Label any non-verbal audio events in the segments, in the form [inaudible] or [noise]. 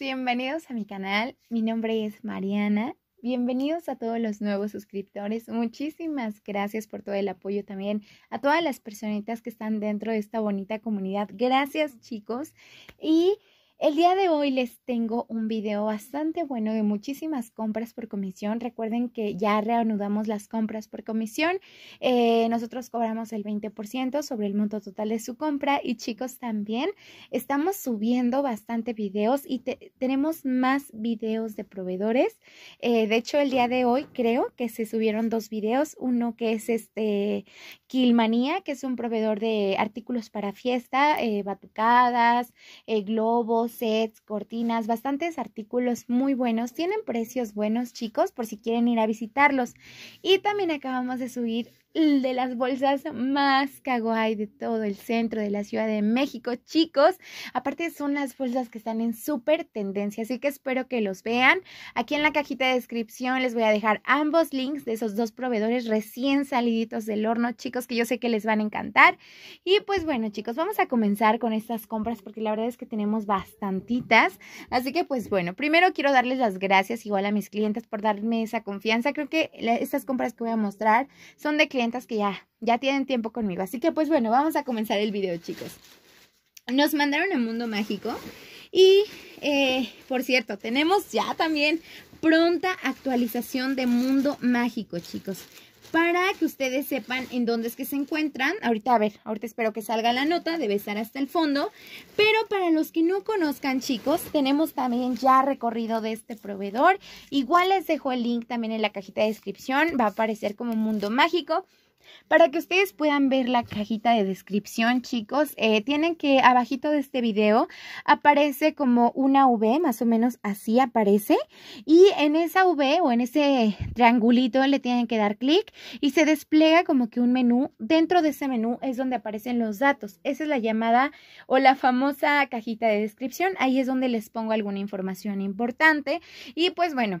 bienvenidos a mi canal. Mi nombre es Mariana. Bienvenidos a todos los nuevos suscriptores. Muchísimas gracias por todo el apoyo también a todas las personitas que están dentro de esta bonita comunidad. Gracias chicos. Y el día de hoy les tengo un video bastante bueno de muchísimas compras por comisión. Recuerden que ya reanudamos las compras por comisión. Eh, nosotros cobramos el 20% sobre el monto total de su compra y chicos también estamos subiendo bastante videos y tenemos más videos de proveedores. Eh, de hecho, el día de hoy creo que se subieron dos videos. Uno que es este Kilmanía, que es un proveedor de artículos para fiesta, eh, batucadas, globos sets, cortinas, bastantes artículos muy buenos. Tienen precios buenos, chicos, por si quieren ir a visitarlos. Y también acabamos de subir de las bolsas más kawaii de todo el centro de la Ciudad de México, chicos. Aparte son las bolsas que están en súper tendencia, así que espero que los vean. Aquí en la cajita de descripción les voy a dejar ambos links de esos dos proveedores recién saliditos del horno, chicos, que yo sé que les van a encantar. Y pues bueno, chicos, vamos a comenzar con estas compras porque la verdad es que tenemos bastantitas. Así que pues bueno, primero quiero darles las gracias igual a mis clientes por darme esa confianza. Creo que estas compras que voy a mostrar son de clientes que ya, ya tienen tiempo conmigo. Así que pues bueno, vamos a comenzar el video, chicos. Nos mandaron el Mundo Mágico. Y, eh, por cierto, tenemos ya también pronta actualización de Mundo Mágico, chicos. Para que ustedes sepan en dónde es que se encuentran. Ahorita, a ver, ahorita espero que salga la nota, debe estar hasta el fondo. Pero para los que no conozcan, chicos, tenemos también ya recorrido de este proveedor. Igual les dejo el link también en la cajita de descripción, va a aparecer como Mundo Mágico. Para que ustedes puedan ver la cajita de descripción, chicos, eh, tienen que abajito de este video aparece como una V, más o menos así aparece. Y en esa V o en ese triangulito le tienen que dar clic y se despliega como que un menú. Dentro de ese menú es donde aparecen los datos. Esa es la llamada o la famosa cajita de descripción. Ahí es donde les pongo alguna información importante. Y pues bueno.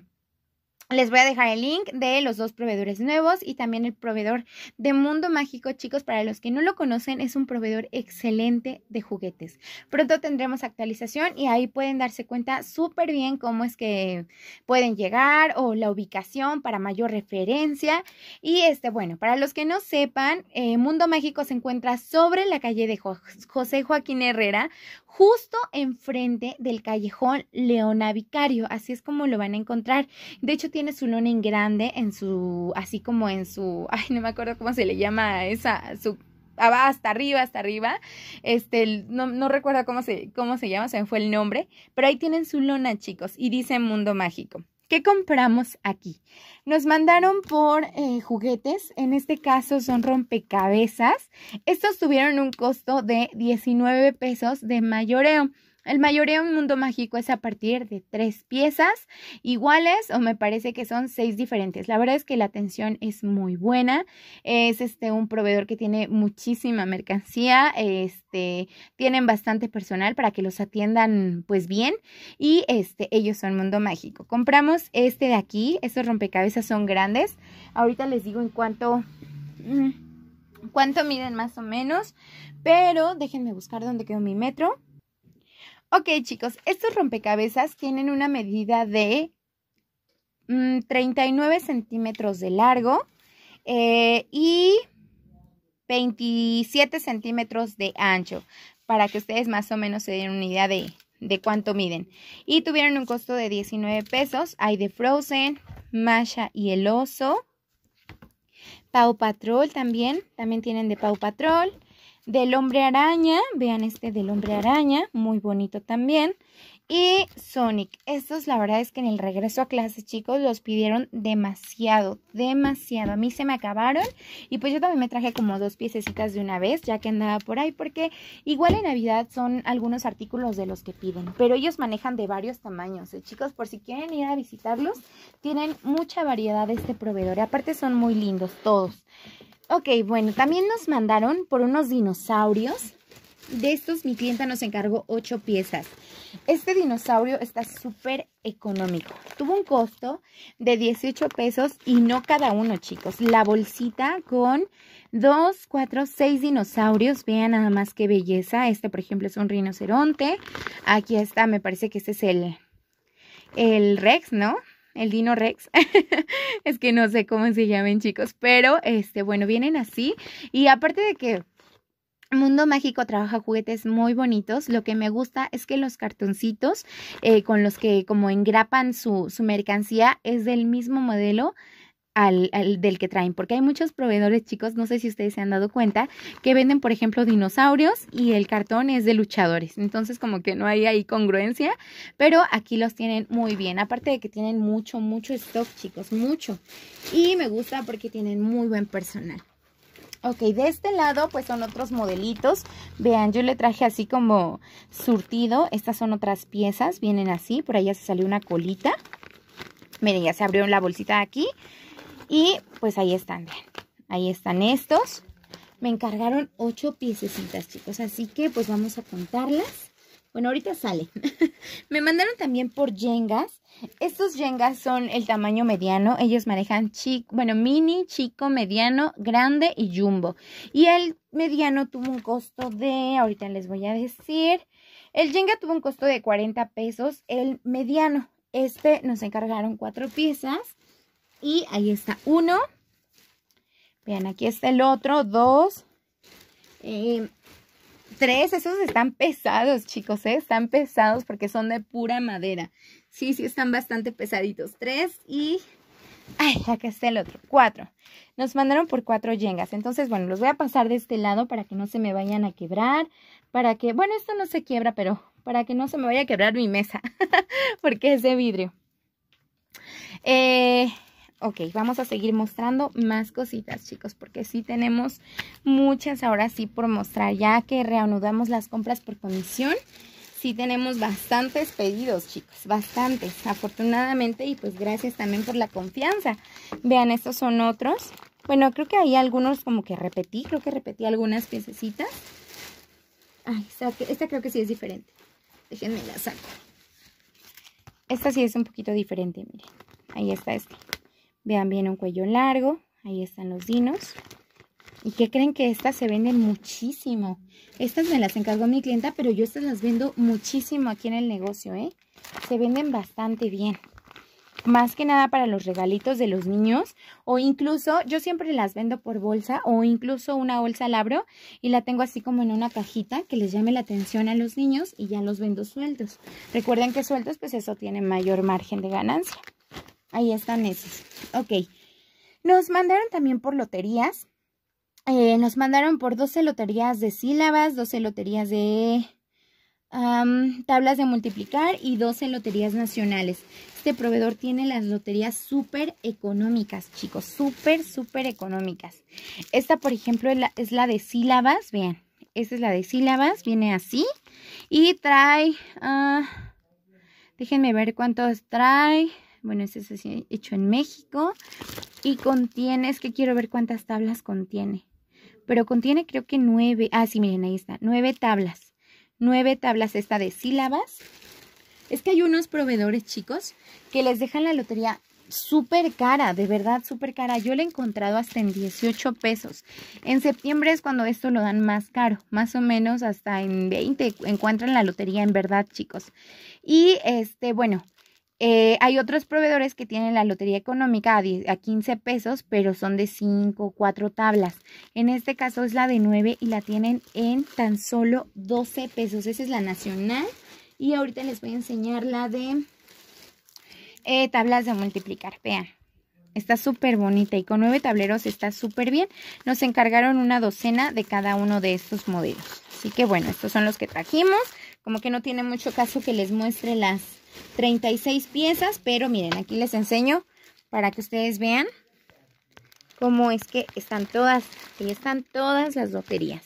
Les voy a dejar el link de los dos proveedores nuevos y también el proveedor de Mundo Mágico, chicos, para los que no lo conocen, es un proveedor excelente de juguetes. Pronto tendremos actualización y ahí pueden darse cuenta súper bien cómo es que pueden llegar o la ubicación para mayor referencia. Y este, bueno, para los que no sepan, eh, Mundo Mágico se encuentra sobre la calle de José Joaquín Herrera, justo enfrente del callejón Leona Vicario. Así es como lo van a encontrar. De hecho, tiene su lona en grande, en su, así como en su, ay, no me acuerdo cómo se le llama esa, su ah, hasta arriba, hasta arriba. Este, no, no, recuerdo cómo se, cómo se llama, se me fue el nombre, pero ahí tienen su lona, chicos, y dice Mundo Mágico. ¿Qué compramos aquí? Nos mandaron por eh, juguetes, en este caso son rompecabezas. Estos tuvieron un costo de 19 pesos de mayoreo. El mayoreo en mundo mágico es a partir de tres piezas iguales o me parece que son seis diferentes. La verdad es que la atención es muy buena. Es este un proveedor que tiene muchísima mercancía, este tienen bastante personal para que los atiendan pues bien y este ellos son mundo mágico. Compramos este de aquí, estos rompecabezas son grandes. Ahorita les digo en cuánto mm, cuánto miden más o menos, pero déjenme buscar dónde quedó mi metro. Ok chicos, estos rompecabezas tienen una medida de 39 mm, centímetros de largo eh, y 27 centímetros de ancho, para que ustedes más o menos se den una idea de, de cuánto miden. Y tuvieron un costo de 19 pesos. Hay de Frozen, Masha y el oso. Pau Patrol también, también tienen de Pau Patrol del hombre araña, vean este del hombre araña, muy bonito también. Y Sonic, estos la verdad es que en el regreso a clase, chicos los pidieron demasiado, demasiado. A mí se me acabaron y pues yo también me traje como dos piececitas de una vez ya que andaba por ahí porque igual en Navidad son algunos artículos de los que piden, pero ellos manejan de varios tamaños. ¿eh? Chicos, por si quieren ir a visitarlos, tienen mucha variedad de este proveedor aparte son muy lindos todos. Ok, bueno, también nos mandaron por unos dinosaurios. De estos mi clienta nos encargó 8 piezas. Este dinosaurio está súper económico. Tuvo un costo de 18 pesos y no cada uno, chicos. La bolsita con 2, 4, 6 dinosaurios. Vean nada más qué belleza. Este, por ejemplo, es un rinoceronte. Aquí está, me parece que este es el, el Rex, ¿no? el Dino Rex. [laughs] es que no sé cómo se llamen, chicos. Pero, este, bueno, vienen así. Y aparte de que Mundo Mágico trabaja juguetes muy bonitos. Lo que me gusta es que los cartoncitos eh, con los que como engrapan su, su mercancía es del mismo modelo al, del que traen, porque hay muchos proveedores, chicos, no sé si ustedes se han dado cuenta, que venden, por ejemplo, dinosaurios y el cartón es de luchadores. Entonces, como que no hay ahí congruencia, pero aquí los tienen muy bien. Aparte de que tienen mucho, mucho stock, chicos, mucho. Y me gusta porque tienen muy buen personal. Ok, de este lado pues son otros modelitos. Vean, yo le traje así como surtido. Estas son otras piezas, vienen así. Por allá se salió una colita. Miren, ya se abrió la bolsita de aquí. Y pues ahí están, bien. Ahí están estos. Me encargaron ocho piececitas, chicos. Así que pues vamos a contarlas. Bueno, ahorita sale. [laughs] me mandaron también por yengas. Estos yengas son el tamaño mediano. Ellos manejan chico, bueno, mini, chico, mediano, grande y jumbo. Y el mediano tuvo un costo de, ahorita les voy a decir, el yenga tuvo un costo de 40 pesos. El mediano, este nos encargaron cuatro piezas y ahí está uno. Vean, aquí está el otro, dos, eh, tres. Esos están pesados, chicos, ¿eh? Están pesados porque son de pura madera. Sí, sí, están bastante pesaditos. Tres y... Ay, acá está el otro, cuatro. Nos mandaron por cuatro yengas. Entonces, bueno, los voy a pasar de este lado para que no se me vayan a quebrar. Para que, bueno, esto no se quiebra, pero para que no se me vaya a quebrar mi mesa. [laughs] porque es de vidrio. Eh, Ok, vamos a seguir mostrando más cositas, chicos, porque sí tenemos muchas ahora sí por mostrar. Ya que reanudamos las compras por comisión, sí tenemos bastantes pedidos, chicos, bastantes, afortunadamente. Y pues gracias también por la confianza. Vean, estos son otros. Bueno, creo que hay algunos como que repetí, creo que repetí algunas piececitas. Ay, esta, esta creo que sí es diferente. Déjenme la saco. Esta sí es un poquito diferente, miren. Ahí está esta. Vean bien un cuello largo, ahí están los dinos. ¿Y qué creen que estas se venden muchísimo? Estas me las encargó mi clienta, pero yo estas las vendo muchísimo aquí en el negocio, ¿eh? Se venden bastante bien. Más que nada para los regalitos de los niños o incluso, yo siempre las vendo por bolsa o incluso una bolsa labro y la tengo así como en una cajita que les llame la atención a los niños y ya los vendo sueltos. Recuerden que sueltos pues eso tiene mayor margen de ganancia. Ahí están esos. Ok. Nos mandaron también por loterías. Eh, nos mandaron por 12 loterías de sílabas, 12 loterías de tablas de multiplicar y 12 loterías nacionales. Este proveedor tiene las loterías súper económicas, chicos, súper, súper económicas. Esta, por ejemplo, es la, de sílabas, vean, esta es la de sílabas, viene así y trae, ah, déjenme ver cuántos trae. Bueno, este es hecho en México y contiene, es que quiero ver cuántas tablas contiene. Pero contiene creo que nueve, ah sí, miren, ahí está, nueve tablas. Nueve tablas esta de sílabas. Es que hay unos proveedores, chicos, que les dejan la lotería súper cara, de verdad súper cara. Yo la he encontrado hasta en 18 pesos. En septiembre es cuando esto lo dan más caro, más o menos hasta en 20 encuentran la lotería en verdad, chicos. Y este, bueno, eh, hay otros proveedores que tienen la lotería económica a, a 15 pesos, pero son de 5 o 4 tablas. En este caso es la de 9 y la tienen en tan solo 12 pesos. Esa es la nacional. Y ahorita les voy a enseñar la de eh, tablas de multiplicar. Vean. Está súper bonita y con 9 tableros está súper bien. Nos encargaron una docena de cada uno de estos modelos. Así que bueno, estos son los que trajimos como que no tiene mucho caso que les muestre las 36 piezas, pero miren, aquí les enseño para que ustedes vean cómo es que están todas, Que están todas las loterías.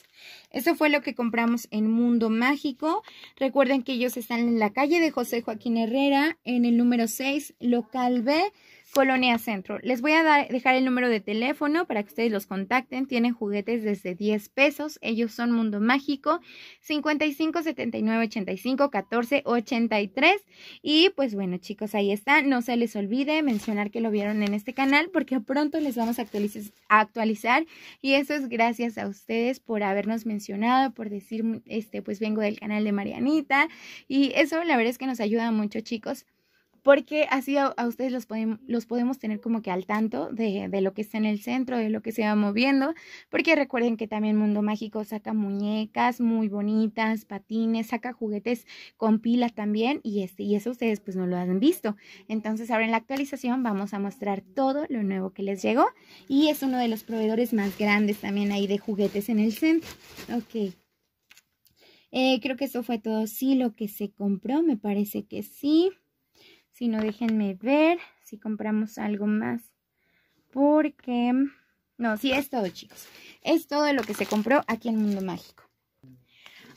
Eso fue lo que compramos en Mundo Mágico. Recuerden que ellos están en la calle de José Joaquín Herrera, en el número 6, local B, Colonia Centro. Les voy a dejar el número de teléfono para que ustedes los contacten. Tienen juguetes desde 10 pesos. Ellos son Mundo Mágico 55 79 85 14 83. Y pues bueno, chicos, ahí está. No se les olvide mencionar que lo vieron en este canal porque pronto les vamos a actualizar. A actualizar y eso es gracias a ustedes por habernos mencionado, por decir, este, pues vengo del canal de Marianita. Y eso la verdad es que nos ayuda mucho, chicos porque así a, ustedes los, podemos, tener como que al tanto de, lo que está en el centro, de lo que se va moviendo, porque recuerden que también Mundo Mágico saca muñecas muy bonitas, patines, saca juguetes con pila también y, este, y eso ustedes pues no lo han visto. Entonces ahora en la actualización vamos a mostrar todo lo nuevo que les llegó y es uno de los proveedores más grandes también ahí de juguetes en el centro. Ok. Eh, creo que eso fue todo. Sí, lo que se compró, me parece que sí. Si no, déjenme ver si compramos algo más. Porque... No, sí, es todo, chicos. Es todo lo que se compró aquí en Mundo Mágico.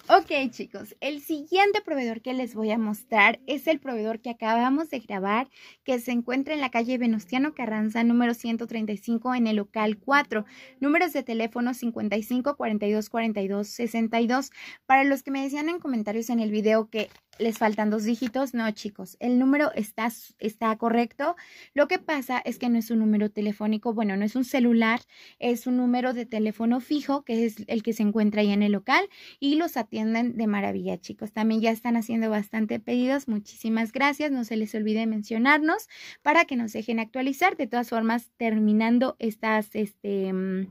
Ok, chicos, el siguiente proveedor que les voy a mostrar es el proveedor que acabamos de grabar, que se encuentra en la calle Venustiano Carranza, número 135, en el local 4. Números de teléfono 55 42 42 62. Para los que me decían en comentarios en el video que les faltan dos dígitos. No, chicos, el número está, está correcto. Lo que pasa es que no es un número telefónico, bueno, no es un celular, es un número de teléfono fijo, que es el que se encuentra ahí en el local y los atienden de maravilla, chicos. También ya están haciendo bastante pedidos. Muchísimas gracias. No se les olvide mencionarnos para que nos dejen actualizar. De todas formas, terminando estas, este, mm,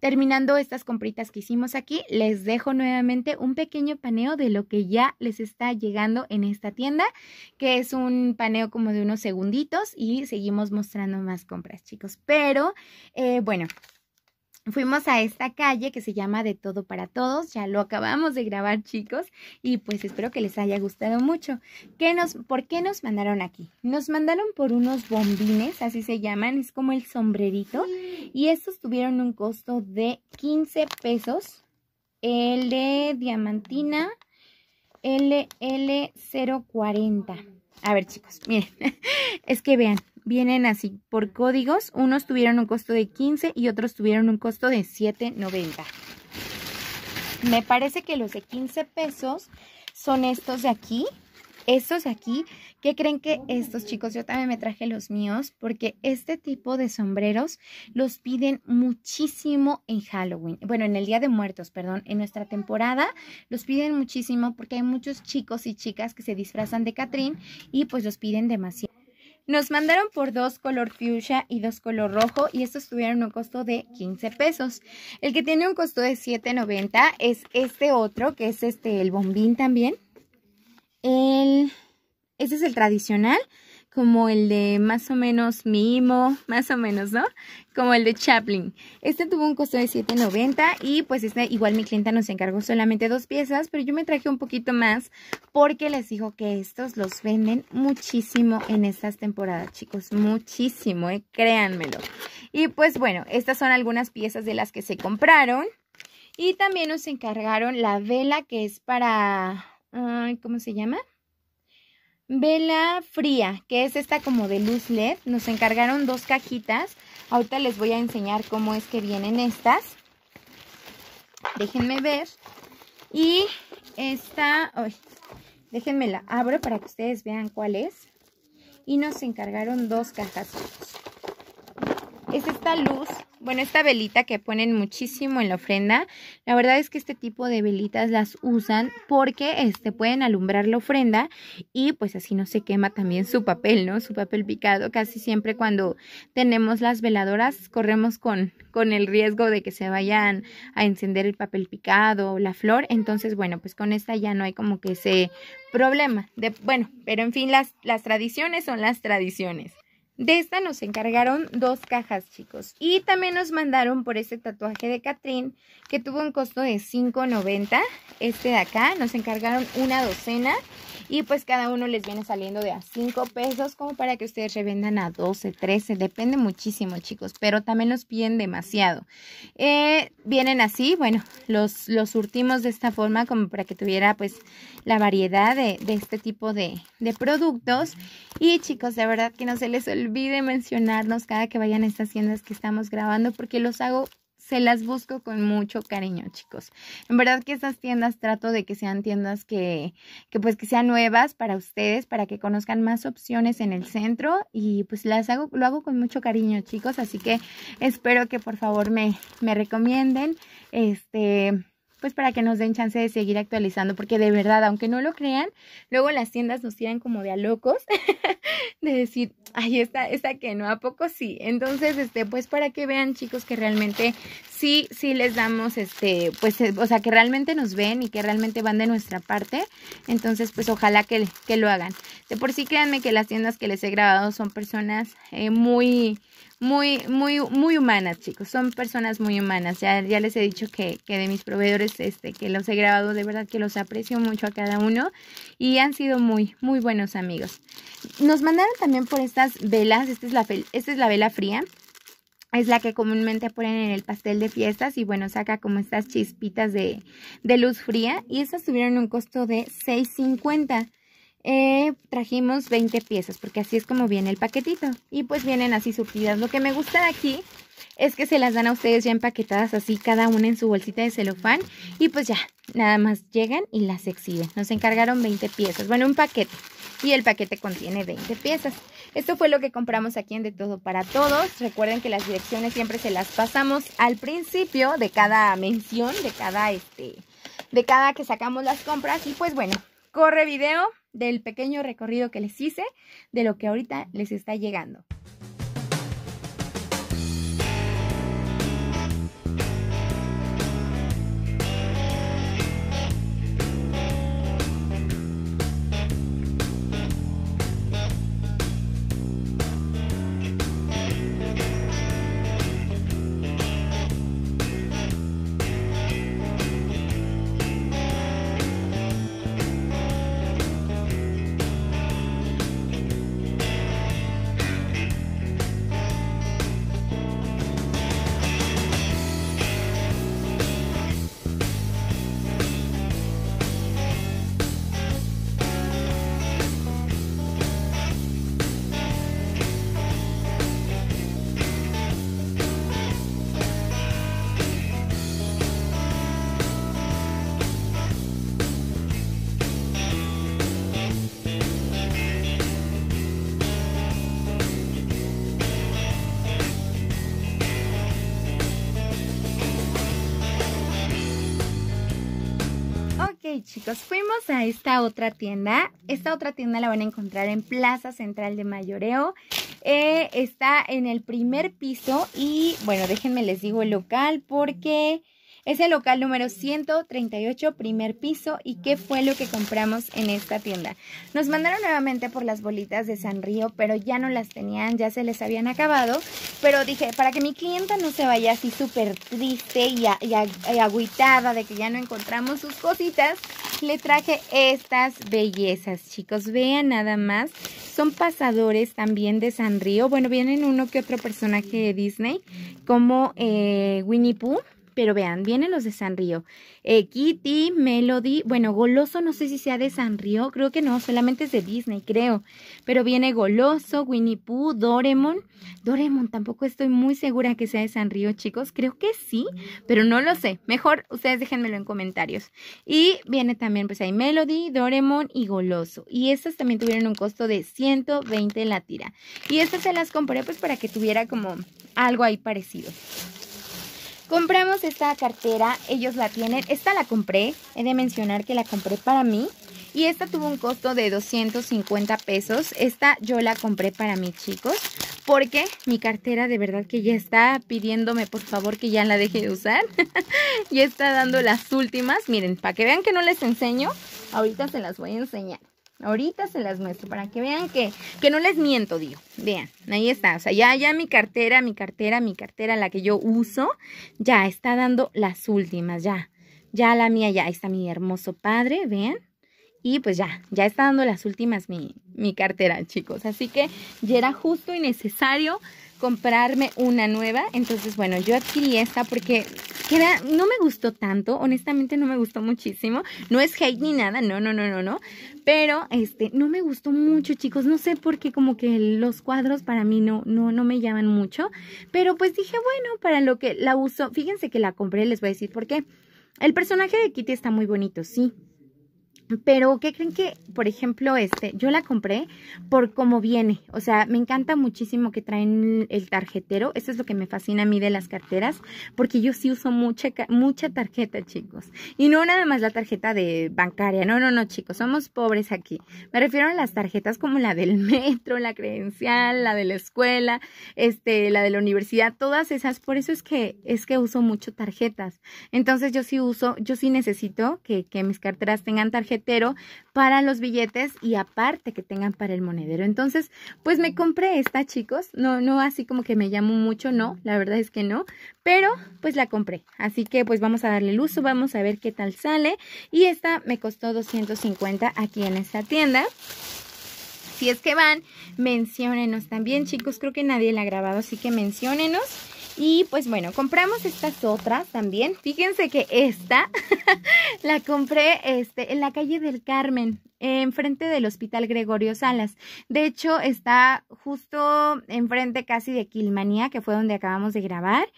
terminando estas compritas que hicimos aquí, les dejo nuevamente un pequeño paneo de lo que ya les está llegando en esta tienda, que es un paneo como de unos segunditos y seguimos mostrando más compras, chicos. Pero eh, bueno, Fuimos a esta calle que se llama De Todo para Todos, ya lo acabamos de grabar chicos y pues espero que les haya gustado mucho. que nos, ¿Por qué nos mandaron aquí? Nos mandaron por unos bombines, así se llaman, es como el sombrerito y estos tuvieron un costo de 15 pesos. El de diamantina LL040. A ver, chicos, miren. [laughs] es que vean, vienen así por códigos. Unos tuvieron un costo de 15 y otros tuvieron un costo de 7.90. Me parece que los de 15 pesos son estos de aquí. Estos aquí, ¿qué creen que estos chicos? Yo también me traje los míos porque este tipo de sombreros los piden muchísimo en Halloween. Bueno, en el Día de Muertos, perdón, en nuestra temporada los piden muchísimo porque hay muchos chicos y chicas que se disfrazan de Catrín y pues los piden demasiado. Nos mandaron por dos color fuchsia y dos color rojo y estos tuvieron un costo de 15 pesos. El que tiene un costo de 7.90 es este otro, que es este, el bombín también. El, este es el tradicional, como el de más o menos Mimo, [laughs] más o menos, ¿no? Como el de Chaplin. Este tuvo un costo de $7.90 y pues este igual mi clienta nos encargó solamente dos piezas, pero yo me traje un poquito más porque les digo que estos los venden muchísimo en estas temporadas, chicos, muchísimo, ¿eh? créanmelo. Y pues bueno, estas son algunas piezas de las que se compraron. Y también nos encargaron la vela que es para ¿cómo se llama? Vela fría, que es esta como de luz LED. Nos encargaron dos cajitas. Ahorita les voy a enseñar cómo es que vienen estas. Déjenme ver. Y esta, déjenme la abro para que ustedes vean cuál es. Y nos encargaron dos cajas. Es esta luz bueno, esta velita que ponen muchísimo en la ofrenda, la verdad es que este tipo de velitas las usan porque este, pueden alumbrar la ofrenda y pues así no se quema también su papel, ¿no? Su papel picado. Casi siempre cuando tenemos las veladoras corremos con, con el riesgo de que se vayan a encender el papel picado o la flor. Entonces, bueno, pues con esta ya no hay como que ese problema. De, bueno, pero en fin, las, las tradiciones son las tradiciones. De esta nos encargaron dos cajas, chicos. Y también nos mandaron por este tatuaje de Catrín, que tuvo un costo de $5.90. Este de acá, nos encargaron una docena. Y pues cada uno les viene saliendo de a 5 pesos como para que ustedes revendan a 12, 13. Depende muchísimo, chicos. Pero también los piden demasiado. Eh, vienen así, bueno, los, los surtimos de esta forma como para que tuviera pues la variedad de, este tipo de, de productos. Y chicos, de verdad que no se les olvide mencionarnos cada que vayan a estas tiendas que estamos grabando porque los hago se las busco con mucho cariño, chicos. En verdad que estas tiendas trato de que sean tiendas que, que pues que sean nuevas para ustedes, para que conozcan más opciones en el centro y pues las hago, lo hago con mucho cariño, chicos. Así que espero que por favor me, me recomienden. Este pues para que nos den chance de seguir actualizando, porque de verdad, aunque no lo crean, luego las tiendas nos tiran como de a locos, [laughs] de decir, ahí está, está que no, ¿a poco sí? Entonces, este, pues para que vean, chicos, que realmente sí, sí les damos, este, pues, eh, o sea, que realmente nos ven y que realmente van de nuestra parte, entonces, pues ojalá que, que lo hagan. De por sí, créanme que las tiendas que les he grabado son personas eh, muy muy, muy, muy humanas, chicos. Son personas muy humanas. Ya, ya les he dicho que, que, de mis proveedores, este, que los he grabado, de verdad que los aprecio mucho a cada uno. Y han sido muy, muy buenos amigos. Nos mandaron también por estas velas. Esta es la, esta es la vela fría. Es la que comúnmente ponen en el pastel de fiestas y bueno, saca como estas chispitas de, de luz fría. Y estas tuvieron un costo de $6.50. Eh, trajimos 20 piezas, porque así es como viene el paquetito. Y pues vienen así surtidas. Lo que me gusta de aquí es que se las dan a ustedes ya empaquetadas así, cada una en su bolsita de celofán. Y pues ya, nada más llegan y las exhiben. Nos encargaron 20 piezas, bueno, un paquete. Y el paquete contiene 20 piezas. Esto fue lo que compramos aquí en De Todo para Todos. Recuerden que las direcciones siempre se las pasamos al principio de cada mención, de cada, este, de cada que sacamos las compras. Y pues bueno, corre video del pequeño recorrido que les hice de lo que ahorita les está llegando. fuimos a esta otra tienda. Esta otra tienda la van a encontrar en Plaza Central de Mayoreo. Eh, está en el primer piso y bueno, déjenme les digo el local porque es el local número 138, primer piso. ¿Y qué fue lo que compramos en esta tienda? Nos mandaron nuevamente por las bolitas de San Río, pero ya no las tenían, ya se les habían acabado. Pero dije, para que mi clienta no se vaya así súper triste y, agüitada de que ya no encontramos sus cositas, le traje estas bellezas, chicos. Vean nada más. Son pasadores también de San Río. Bueno, vienen uno que otro personaje de Disney, como eh, Winnie Pooh. Pero vean, vienen los de San Río. Eh, Kitty, Melody, bueno, Goloso no sé si sea de San Río. creo que no, solamente es de Disney, creo. Pero viene Goloso, Winnie Pooh, Doremon. Doremon tampoco estoy muy segura que sea de San Río, chicos. Creo que sí, pero no lo sé. Mejor ustedes déjenmelo en comentarios. Y viene también, pues hay Melody, Doremon y Goloso. Y estas también tuvieron un costo de 120 la tira. Y estas se las compré pues para que tuviera como algo ahí parecido. Compramos esta cartera, ellos la tienen, esta la compré, he de mencionar que la compré para mí y esta tuvo un costo de 250 pesos, esta yo la compré para mí chicos porque mi cartera de verdad que ya está pidiéndome por favor que ya la deje de usar. [laughs] ya está dando las últimas. Miren, para que vean que no les enseño, ahorita se las voy a enseñar. Ahorita se las muestro para que vean que, que no les miento, digo. Vean, ahí está. O sea, ya, ya mi cartera, mi cartera, mi cartera, la que yo uso, ya está dando las últimas, ya. Ya la mía, ya está mi hermoso padre, vean. Y pues ya, ya está dando las últimas mi, mi cartera, chicos. Así que ya era justo y necesario comprarme una nueva. Entonces, bueno, yo adquirí esta porque queda, no me gustó tanto, honestamente no me gustó muchísimo. No es hate ni nada, no, no, no, no, no. Pero este, no me gustó mucho, chicos. No sé por qué como que los cuadros para mí no, no, no me llaman mucho. Pero pues dije, bueno, para lo que la uso, fíjense que la compré, les voy a decir por qué. El personaje de Kitty está muy bonito, sí pero, ¿qué creen que, por ejemplo, este, yo la compré por cómo viene? O sea, me encanta muchísimo que traen el tarjetero. Eso es lo que me fascina a mí de las carteras, porque yo sí uso mucha, mucha tarjeta, chicos. Y no nada más la tarjeta de bancaria. No, no, no, chicos, somos pobres aquí. Me refiero a las tarjetas como la del [laughs] metro, la credencial, la de la escuela, este, la de la universidad, todas esas. Por eso es que, es que uso mucho tarjetas. Entonces, yo sí uso, yo sí necesito que, que mis carteras tengan tarjetas para los billetes y aparte que tengan para el monedero. Entonces, pues me compré esta, chicos. No, no así como que me llamó mucho, no, la verdad es que no, pero pues la compré. Así que pues vamos a darle el uso, vamos a ver qué tal sale. Y esta me costó 250 aquí en esta tienda. Si es que van, menciónenos también, chicos. Creo que nadie la ha grabado, así que menciónenos. Y pues bueno, compramos estas otras también. Fíjense que esta [laughs] la compré este, en la calle del Carmen, enfrente del Hospital Gregorio Salas. De hecho, está justo enfrente casi de Quilmanía, que fue donde acabamos de grabar.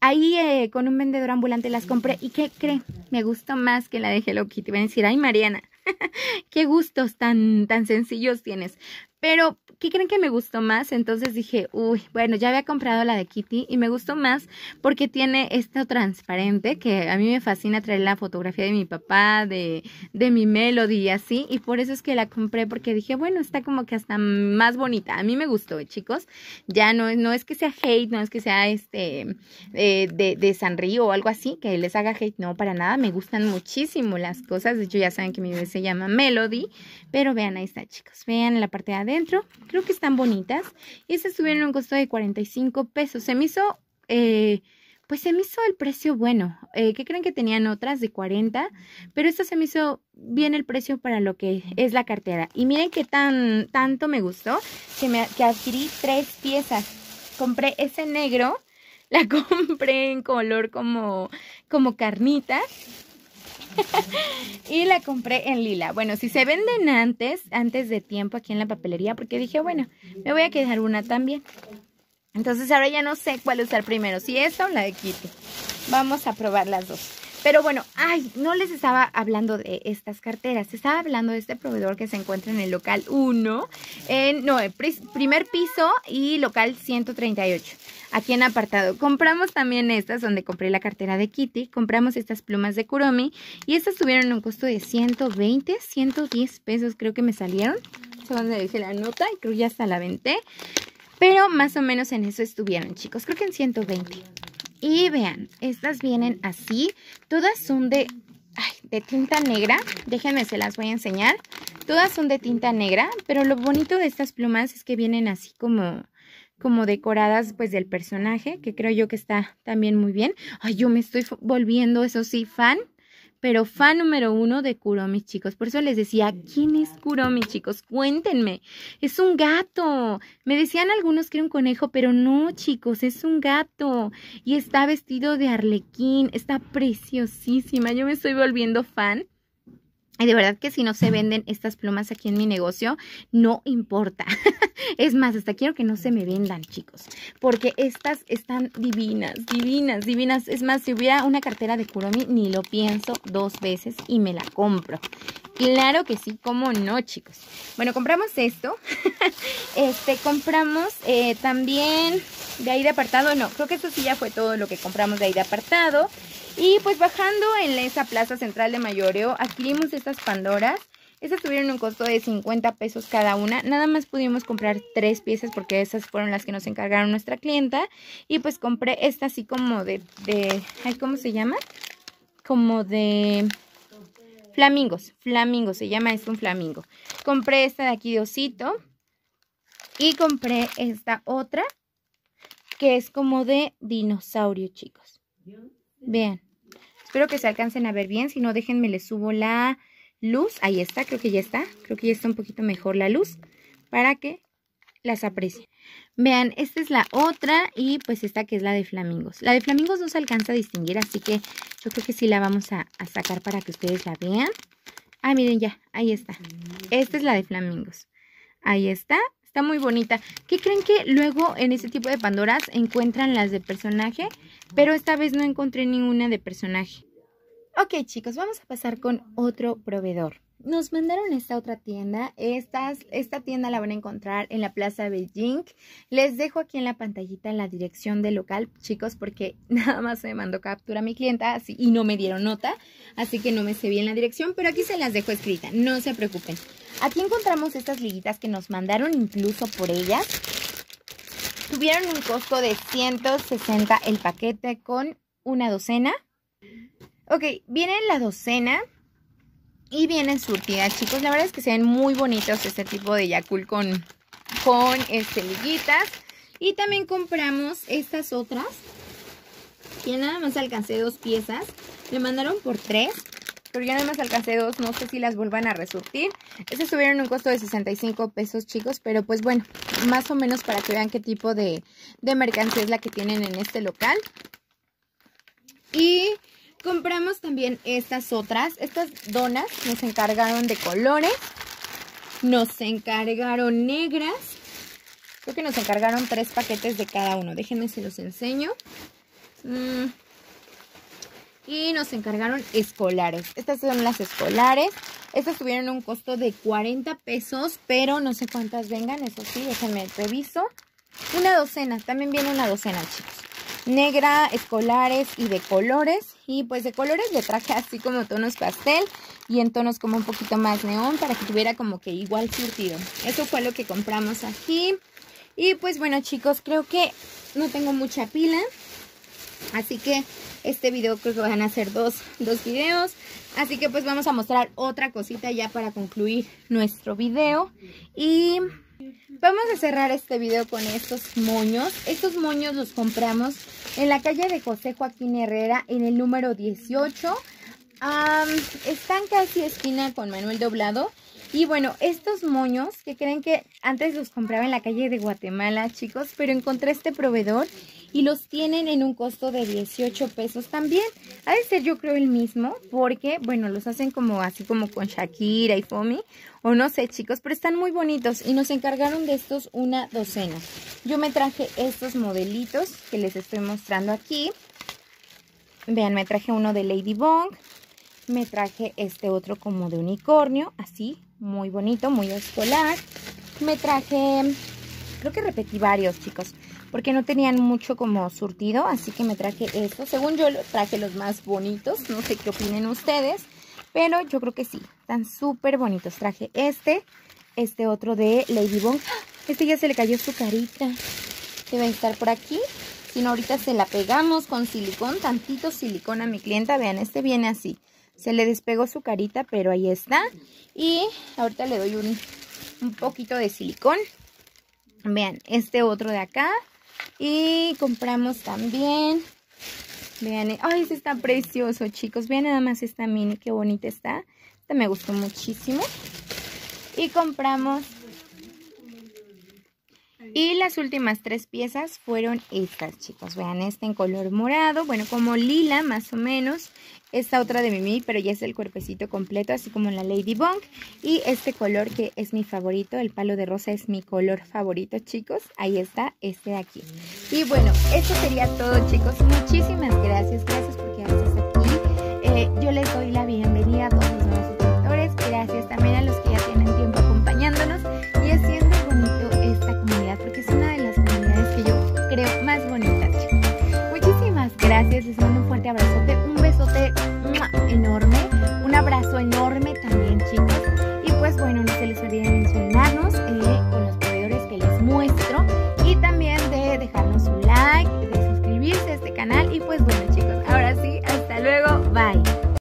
Ahí eh, con un vendedor ambulante las compré. ¿Y qué cree? Me gustó más que la de Hello Kitty. Van a decir, ay Mariana, [laughs] qué gustos tan, tan sencillos tienes. Pero ¿qué creen que me gustó más? Entonces dije, uy, bueno, ya había comprado la de Kitty y me gustó más porque tiene esto transparente que a mí me fascina traer la fotografía de mi papá, de, mi Melody y así. Y por eso es que la compré porque dije, bueno, está como que hasta más bonita. A mí me gustó, eh, chicos. Ya no, no es que sea hate, no es que sea este eh, de, de Río o algo así, que les haga hate, no, para nada. Me gustan muchísimo las cosas. De hecho, ya saben que mi bebé se llama Melody. Pero vean, ahí está, chicos. Vean la parte de adentro creo que están bonitas. Y estas tuvieron un costo de 45 pesos. Se me hizo, eh, pues se me hizo el precio bueno. Eh, ¿Qué creen que tenían otras de 40? Pero esta se me hizo bien el precio para lo que es la cartera. Y miren qué tan, tanto me gustó que, me, que adquirí tres piezas. Compré ese negro, [laughs] la compré en color como, como carnitas [laughs] y la compré en lila. Bueno, si se venden antes, antes de tiempo aquí en la papelería, porque dije, bueno, me voy a quedar una también. Entonces ahora ya no sé cuál usar primero, si esta o la de Quito Vamos a probar las dos. Pero bueno, ay, no les estaba hablando de estas carteras, estaba hablando de este proveedor que se encuentra en el local 1, en, no, primer piso y local 138, aquí en apartado. Compramos también estas, donde compré la cartera de Kitty, compramos estas plumas de Kuromi y estas tuvieron un costo de 120, 110 pesos creo que me salieron. es donde dije la nota y creo ya hasta la venté. Pero más o menos en eso estuvieron, chicos. Creo que en 120. Y vean, estas vienen así. Todas son de, de tinta negra. Déjenme, se las voy a enseñar. Todas son de tinta negra, pero lo bonito de estas plumas es que vienen así como como decoradas pues del personaje, que creo yo que está también muy bien. Ay, yo me estoy volviendo, eso sí, fan pero fan número uno de Kuromi, chicos. Por eso les decía, ¿quién es Kuromi, chicos? Cuéntenme. Es un gato. Me decían algunos que era un conejo, pero no, chicos, es un gato. Y está vestido de arlequín, está preciosísima. Yo me estoy volviendo fan. Y de verdad que si no se venden estas plumas aquí en mi negocio, no importa. [laughs] es más, hasta quiero que no se me vendan, chicos. Porque estas están divinas, divinas, divinas. Es más, si hubiera una cartera de Kuromi, ni lo pienso dos veces y me la compro. Claro que sí, cómo no, chicos. Bueno, compramos esto. [laughs] este, compramos eh, también de ahí de apartado. No, creo que esto sí ya fue todo lo que compramos de ahí de apartado. Y pues bajando en esa plaza central de Mayoreo, adquirimos estas Pandoras. Estas tuvieron un costo de 50 pesos cada una. Nada más pudimos comprar tres piezas porque esas fueron las que nos encargaron nuestra clienta. Y pues compré esta así como de... de ¿Cómo se llama? Como de Flamingos, flamingos, se llama esto un flamingo. Compré esta de aquí de osito. Y compré esta otra, que es como de dinosaurio, chicos. Vean. Espero que se alcancen a ver bien. Si no, déjenme, les subo la luz. Ahí está, creo que ya está. Creo que ya está un poquito mejor la luz para que las aprecien. Vean, esta es la otra y pues esta que es la de flamingos. La de flamingos no se alcanza a distinguir, así que yo creo que sí la vamos a, sacar para que ustedes la vean. Ah, miren ya, ahí está. Esta es la de flamingos. Ahí está, está muy bonita. ¿Qué creen que luego en este tipo de Pandoras encuentran las de personaje? Pero esta vez no encontré ninguna de personaje. Ok chicos, vamos a pasar con otro proveedor nos mandaron esta otra tienda. Esta, esta tienda la van a encontrar en la Plaza Beijing. Les dejo aquí en la pantallita la dirección del local, chicos, porque [laughs] nada más me mandó captura a mi clienta y no me dieron nota. Así que no me sé bien la dirección, pero aquí se las dejo escrita. No se preocupen. Aquí encontramos estas liguitas que nos mandaron incluso por ellas. Tuvieron un costo de 160 el paquete con una docena. Ok, viene la docena y vienen surtidas, chicos. La verdad es que se ven muy bonitos este tipo de Yakul con, con este, Y también compramos estas otras. Ya nada más alcancé dos piezas. me mandaron por tres. Pero ya nada más alcancé dos. No sé si las vuelvan a resurtir. Estas tuvieron un costo de 65 pesos, chicos. Pero pues bueno, más o menos para que vean qué tipo de, de mercancía es la que tienen en este local. Y Compramos también estas otras, estas donas, nos encargaron de colores, nos encargaron negras, creo que nos encargaron tres paquetes de cada uno, déjenme si los enseño. Mm. Y nos encargaron escolares, estas son las escolares, estas tuvieron un costo de 40 pesos, pero no sé cuántas vengan, eso sí, déjenme reviso. Una docena, también viene una docena chicos. Negra, escolares y de colores. Y pues de colores le traje así como tonos pastel y en tonos como un poquito más neón para que tuviera como que igual surtido. Eso fue lo que compramos aquí. Y pues bueno chicos, creo que no tengo mucha pila. Así que este video creo que van a ser dos, dos videos. Así que pues vamos a mostrar otra cosita ya para concluir nuestro video. Y Vamos a cerrar este video con estos moños. Estos moños los compramos en la calle de José Joaquín Herrera en el número 18. están casi esquina con Manuel Doblado. Y bueno, estos moños que creen que antes los compraba en la calle de Guatemala, chicos, pero encontré este proveedor y los tienen en un costo de 18 pesos también. Ha de ser yo creo el mismo porque, bueno, los hacen como así como con Shakira y Fomi o no sé chicos, pero están muy bonitos y nos encargaron de estos una docena. Yo me traje estos modelitos que les estoy mostrando aquí. Vean, me traje uno de Lady Bong. me traje este otro como de unicornio, así, muy bonito, muy escolar. Me traje, creo que repetí varios chicos, porque no tenían mucho como surtido, así que me traje esto. Según yo traje los más bonitos, no sé qué opinen ustedes, pero yo creo que sí, están súper bonitos. Traje este, este otro de Lady Este ya se le cayó su carita, que va a estar por aquí. Si no, ahorita se la pegamos con silicón, tantito silicón a mi clienta. Vean, este viene así. Se le despegó su carita, pero ahí está. Y ahorita le doy un, un poquito de silicón. Vean, este otro de acá. Y compramos también. Vean, ay, este está precioso, chicos. Vean nada más esta mini, qué bonita está. Esta me gustó muchísimo. Y compramos y las últimas tres piezas fueron estas, chicos. Vean, esta en color morado, bueno, como lila más o menos. Esta otra de Mimi, pero ya es el cuerpecito completo, así como la Lady Bonk. Y este color que es mi favorito, el palo de rosa es mi color favorito, chicos. Ahí está, este de aquí. Y bueno, esto sería todo, chicos. Muchísimas gracias, gracias porque quedarse aquí. Eh, yo les doy la bienvenida a todos